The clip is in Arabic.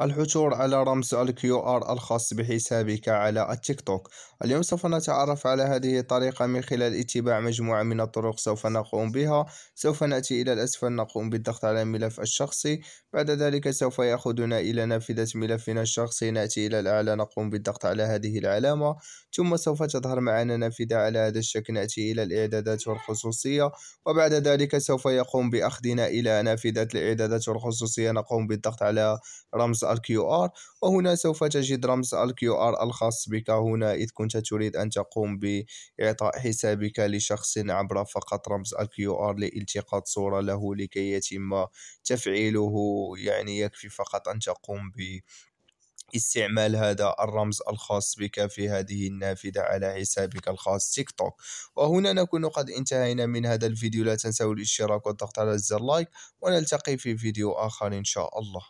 الحصول على رمز الكيو ار الخاص بحسابك على التيك توك اليوم سوف نتعرف على هذه الطريقة من خلال اتباع مجموعة من الطرق سوف نقوم بها سوف نأتي إلى الأسفل نقوم بالضغط على الملف الشخصي بعد ذلك سوف يأخذنا إلى نافذة ملفنا الشخصي نأتي إلى الأعلى نقوم بالضغط على هذه العلامة ثم سوف تظهر معنا نافذة على هذا الشكل نأتي إلى الإعدادات والخصوصية وبعد ذلك سوف يقوم بأخذنا إلى نافذة الإعدادات والخصوصية نقوم بالضغط على رمز رمز الكيو ار وهنا سوف تجد رمز الكيو ار الخاص بك هنا إذ كنت تريد أن تقوم بإعطاء حسابك لشخص عبر فقط رمز الكيو ار لالتقاط صورة له لكي يتم تفعيله يعني يكفي فقط أن تقوم ب استعمال هذا الرمز الخاص بك في هذه النافذة على حسابك الخاص تيك توك وهنا نكون قد انتهينا من هذا الفيديو لا تنسوا الاشتراك والضغط على زر لايك ونلتقي في فيديو آخر إن شاء الله